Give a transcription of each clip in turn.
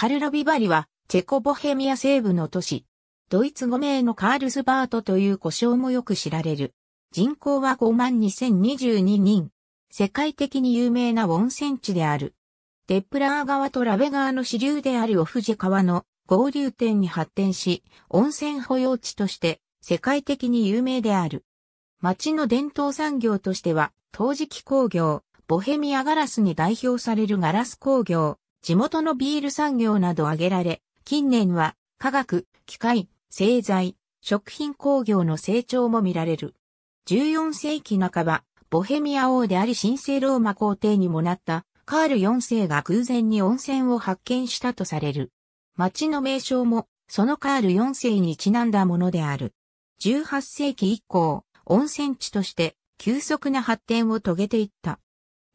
カルロビバリは、チェコボヘミア西部の都市。ドイツ語名のカールスバートという故障もよく知られる。人口は5万2022人。世界的に有名な温泉地である。デップラー川とラベ川の支流であるオフジ川の合流点に発展し、温泉保養地として世界的に有名である。町の伝統産業としては、陶磁器工業、ボヘミアガラスに代表されるガラス工業、地元のビール産業など挙げられ、近年は化学、機械、製材、食品工業の成長も見られる。14世紀半ば、ボヘミア王であり神聖ローマ皇帝にもなったカール4世が偶然に温泉を発見したとされる。町の名称もそのカール4世にちなんだものである。18世紀以降、温泉地として急速な発展を遂げていった。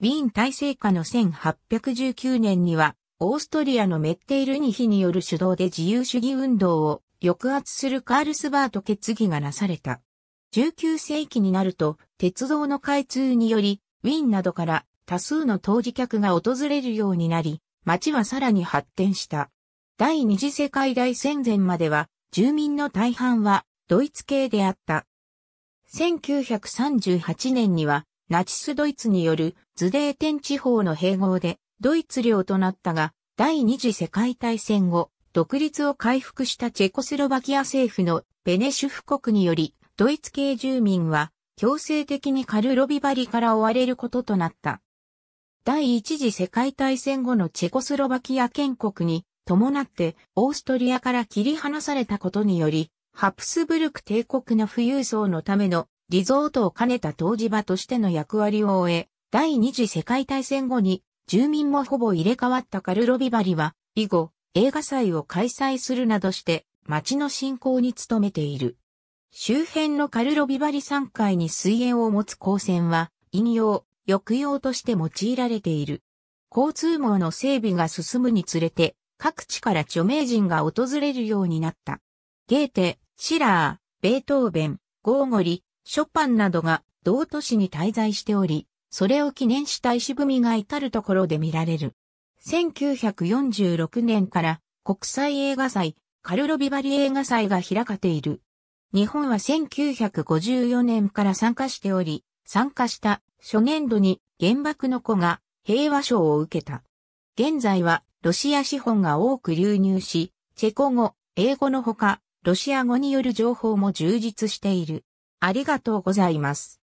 ウィーン体制下の1819年には、オーストリアのメッテイルニヒによる主導で自由主義運動を抑圧するカールスバート決議がなされた。19世紀になると、鉄道の開通により、ウィーンなどから多数の当時客が訪れるようになり、街はさらに発展した。第二次世界大戦前までは、住民の大半はドイツ系であった。1938年には、ナチスドイツによるズデーテン地方の併合でドイツ領となったが、第二次世界大戦後、独立を回復したチェコスロバキア政府のベネシュフ国により、ドイツ系住民は強制的にカルロビバリから追われることとなった。第一次世界大戦後のチェコスロバキア建国に伴ってオーストリアから切り離されたことにより、ハプスブルク帝国の富裕層のためのリゾートを兼ねた当時場としての役割を終え、第二次世界大戦後に住民もほぼ入れ替わったカルロビバリは、以後、映画祭を開催するなどして街の振興に努めている。周辺のカルロビバリ山階に水源を持つ光線は、引用、抑揚として用いられている。交通網の整備が進むにつれて、各地から著名人が訪れるようになった。ゲーテ、シラー、ベートーベン、ゴーゴリ、ショパンなどが同都市に滞在しており、それを記念した石踏みが至るところで見られる。1946年から国際映画祭、カルロビバリ映画祭が開かれている。日本は1954年から参加しており、参加した初年度に原爆の子が平和賞を受けた。現在はロシア資本が多く流入し、チェコ語、英語のほか、ロシア語による情報も充実している。ありがとうございます。